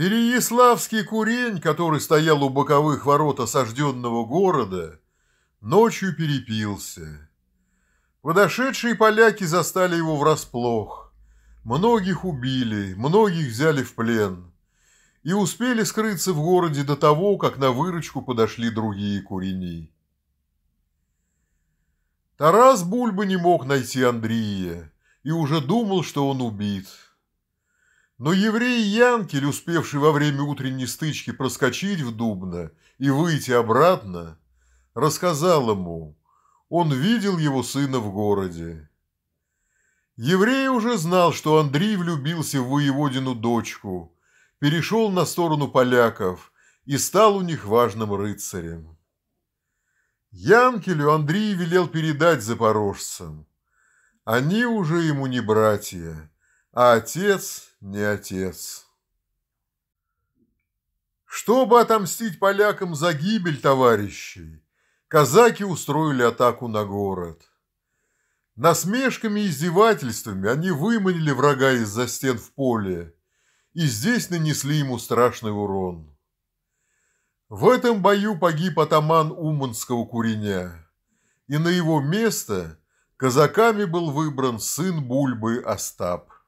Переяславский курень, который стоял у боковых ворот осажденного города, ночью перепился. Подошедшие поляки застали его врасплох. Многих убили, многих взяли в плен. И успели скрыться в городе до того, как на выручку подошли другие курени. Тарас Бульба не мог найти Андрея и уже думал, что он убит. Но еврей Янкель, успевший во время утренней стычки проскочить в Дубно и выйти обратно, рассказал ему, он видел его сына в городе. Еврей уже знал, что Андрей влюбился в воеводину дочку, перешел на сторону поляков и стал у них важным рыцарем. Янкелю Андрей велел передать запорожцам. Они уже ему не братья, а отец – не отец. Чтобы отомстить полякам за гибель товарищей, казаки устроили атаку на город. Насмешками и издевательствами они выманили врага из-за стен в поле и здесь нанесли ему страшный урон. В этом бою погиб атаман Уманского куреня, и на его место казаками был выбран сын Бульбы Остап.